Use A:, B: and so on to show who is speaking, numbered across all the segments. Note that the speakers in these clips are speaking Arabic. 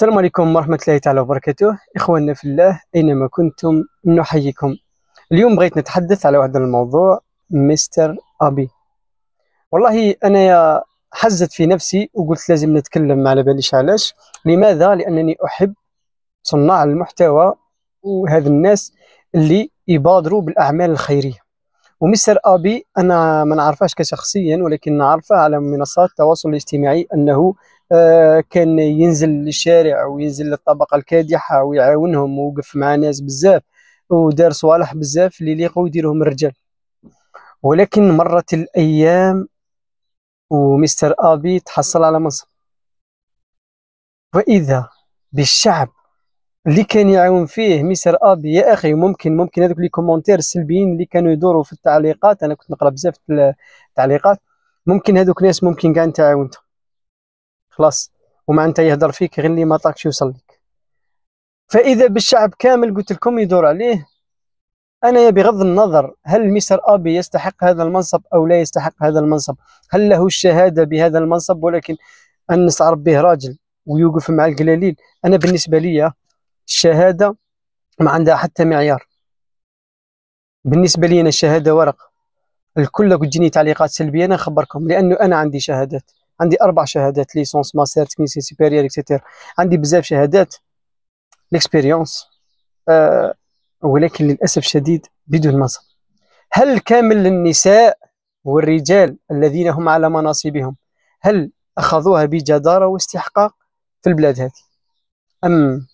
A: السلام عليكم ورحمة الله تعالى وبركاته إخواننا في الله أينما كنتم نحييكم اليوم بغيت نتحدث على واحد الموضوع مستر أبي والله أنا حزت في نفسي وقلت لازم نتكلم على باليش علاش لماذا لأنني أحب صناع المحتوى وهذا الناس اللي يبادروا بالأعمال الخيرية ومستر أبي أنا ما نعرفهش كشخصيا ولكن نعرفه على منصات التواصل الاجتماعي أنه آه، كان ينزل للشارع وينزل للطبقه الكادحه ويعاونهم ووقف مع ناس بزاف ودار صوالح بزاف اللي ليقوا يديرهم الرجال ولكن مرت الايام ومستر ابي تحصل على منصب واذا بالشعب اللي كان يعاون فيه مستر ابي يا اخي ممكن ممكن هذوك لي كومونتير السلبيين اللي كانوا يدوروا في التعليقات انا كنت نقرا بزاف التعليقات ممكن هذوك ناس ممكن كاع تعاونتهم خلاص ومع انت يهضر فيك غير اللي ما طاقش يوصل لك فاذا بالشعب كامل قلت لكم يدور عليه انا بغض النظر هل مستر ابي يستحق هذا المنصب او لا يستحق هذا المنصب هل له الشهاده بهذا المنصب ولكن ان نستعرض به راجل ويوقف مع القلاليل انا بالنسبه لي الشهاده ما عندها حتى معيار بالنسبه لي انا الشهاده ورق الكل تجيني تعليقات سلبيه انا نخبركم لانه انا عندي شهادات عندي اربع شهادات ليسونس ماستر تكنيسي سوبيريور اكسيتير عندي بزاف شهادات ليكسبيريونس أه ولكن للاسف الشديد بدون مصر هل كامل النساء والرجال الذين هم على مناصبهم هل اخذوها بجداره واستحقاق في البلاد هذه ام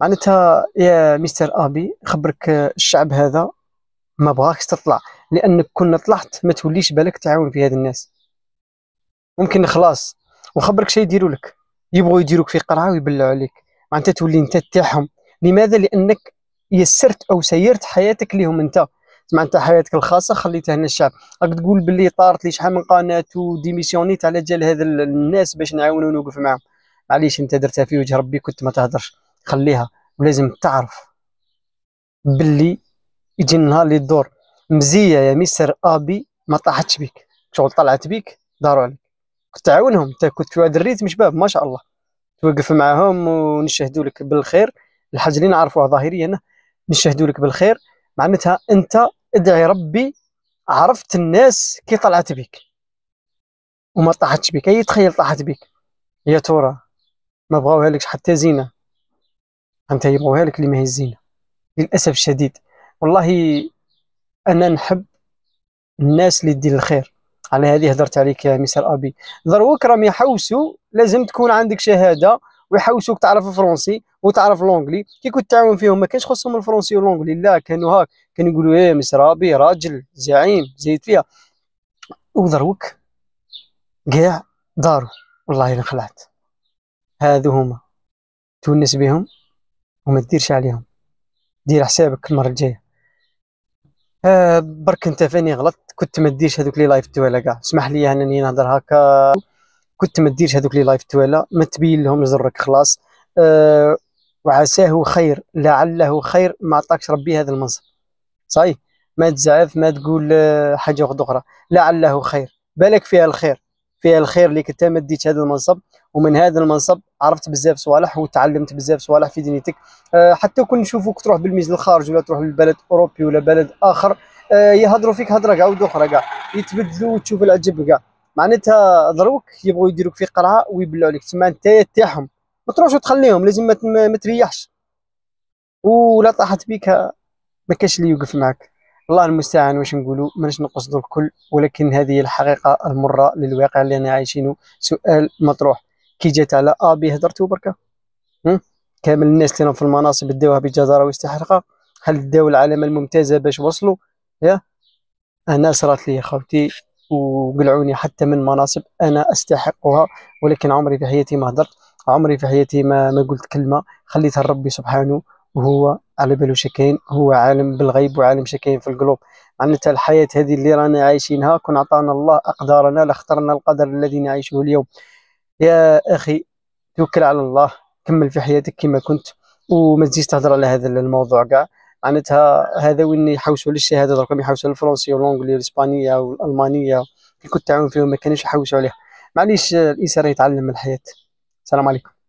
A: معناتها يا مستر ابي خبرك الشعب هذا ما بغاكش تطلع لانك كنا طلعت ما توليش بالك تعاون في هذه الناس ممكن خلاص وخبرك شي يديروا لك يبغوا يديروك في قرعه ويبلعوا عليك معناتها تولي انت تاعهم لماذا لانك يسرت او سيرت حياتك لهم انت معناتها حياتك الخاصه خليتها هنا الشعب راك تقول باللي طارت لي شحال من قناه وديميسيونيت على جال هذا الناس باش نعاونوا ونوقف معاهم معليش انت درتها في وجه ربي كنت ما تهدرش خليها ولازم تعرف باللي يجي النهار اللي الدور مزيه يا مستر ابي ما طاحتش بيك شغل طلعت بيك داروا عليك كنت تعاونهم انت كنت واحد الريتم شباب ما شاء الله توقف معاهم ونشهدوا لك بالخير الحاج اللي نعرفوها ظاهريا نشهدوا لك بالخير معناتها انت ادعي ربي عرفت الناس كي طلعت بك وما طاحتش بك اي تخيل طاحت بك يا ترى ما بغاوها لك حتى زينه انت يبغوها لك اللي ما هي الزينه للاسف الشديد والله انا نحب الناس اللي تدير الخير على هذه هضرت عليك يا مستر ابي ضروك راهم يحوسوا لازم تكون عندك شهاده ويحوسوك تعرف الفرنسي وتعرف لونجلي كي كنت تعاون فيهم ما كانش خصهم الفرنسي واللونجلي لا كانوا هاك كانوا يقولوا ايه مستر ابي راجل زعيم زيد فيها وضروك كاع دارو والله الا خلعت هذو هما تونس بهم وما تديرش عليهم دير حسابك المره الجايه آه برك انت فاني غلطت كنت ما ديرش هذوك لي لايف التوالا كاع اسمح لي انني يعني نهضر هكا كنت ما ديرش هذوك لي لايف التوالا ما تبين لهم زرك خلاص أه وعساه خير لعله خير ما عطاكش ربي هذا المنصب صحيح ما تزعف ما تقول أه، حاجه واحده اخرى لعله خير بالك فيها الخير فيها الخير اللي كنت ما ديتش هذا المنصب ومن هذا المنصب عرفت بزاف صوالح وتعلمت بزاف صوالح في دنيتك أه حتى كون نشوفوك تروح بالميز للخارج ولا تروح للبلد اوروبي ولا بلد اخر آه، يهضروا فيك هضره كاع اخرى كاع يتبدلوا وتشوف العجب كاع معناتها ضروك يبغوا يديروك في قرعه ويبلعوا عليك تما انت تاعهم ما تروحش وتخليهم لازم ما تريحش ولا طاحت بيك ما كاش اللي يوقف معك الله المستعان واش نقولوا مانيش نقصدوا الكل ولكن هذه الحقيقه المره للواقع اللي انا عايشينه سؤال مطروح كي جات على ابي هضرتو بركه كامل الناس اللي في المناصب داوها بجداره واستحقاق هل داو العلامه الممتازه باش وصلوا يا انا صرات لي خوتي وقلعوني حتى من مناصب انا استحقها ولكن عمري في حياتي ما هدرت عمري في حياتي ما ما قلت كلمه خليتها لربي سبحانه وهو على بالو شكاين هو عالم بالغيب وعالم شكاين في القلوب معناتها الحياه هذه اللي رانا عايشينها كون عطانا الله اقدارنا لاخترنا القدر الذي نعيشه اليوم يا اخي توكل على الله كمل في حياتك كما كنت وما تزيدش تهضر على هذا الموضوع كاع معناتها هذا وين يحوسوا للشهاده درك يحوسوا للفرنسيه والانجليه والاسبانيه والالمانيه كي كنت تعاون فيهم ما كانش يحوسوا عليها معليش الانسان يتعلم من الحياه السلام عليكم